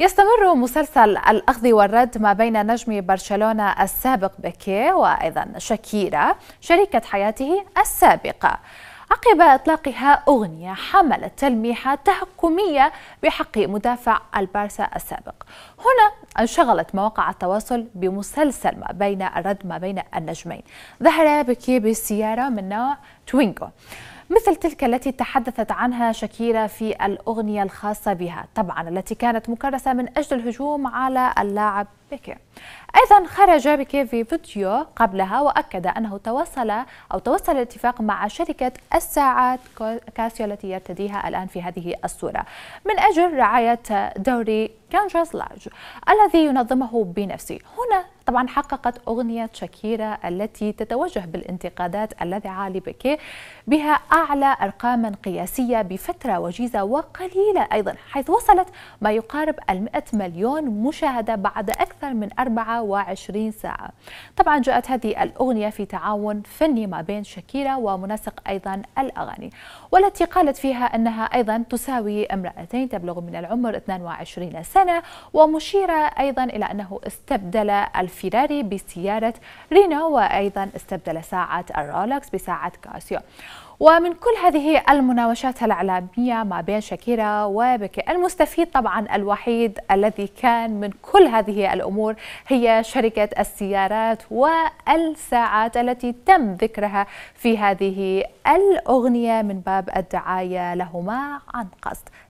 يستمر مسلسل الأخذ والرد ما بين نجم برشلونة السابق بيكيه وأيضا شاكيرا شريكة حياته السابقة عقب إطلاقها أغنية حملت تلميحة تهكمية بحق مدافع البارسا السابق هنا انشغلت مواقع التواصل بمسلسل ما بين الرد ما بين النجمين ظهر بكي بسيارة من نوع توينجو مثل تلك التي تحدثت عنها شاكيرا في الأغنية الخاصة بها طبعا التي كانت مكرسة من أجل الهجوم على اللاعب بيكي أيضا خرج بيكي في فيديو قبلها وأكد أنه توصل أو توصل الاتفاق مع شركة الساعات كاسيو التي يرتديها الآن في هذه الصورة من أجل رعاية دوري كانجرز لاج الذي ينظمه بنفسه هنا طبعا حققت أغنية شاكيرا التي تتوجه بالانتقادات اللاذعة بكي بها أعلى أرقاما قياسية بفترة وجيزة وقليلة أيضا حيث وصلت ما يقارب المئة مليون مشاهدة بعد أكثر من 24 ساعة طبعا جاءت هذه الأغنية في تعاون فني ما بين شاكيرا ومنسق أيضا الأغاني والتي قالت فيها أنها أيضا تساوي امرأتين تبلغ من العمر 22 سنة ومشيرة أيضا إلى أنه استبدل الف فيراري بسيارة رينو وأيضا استبدل ساعة الرولكس بساعة كاسيو ومن كل هذه المناوشات الإعلامية ما بين شاكيرا وبيكي المستفيد طبعا الوحيد الذي كان من كل هذه الأمور هي شركة السيارات والساعات التي تم ذكرها في هذه الأغنية من باب الدعاية لهما عن قصد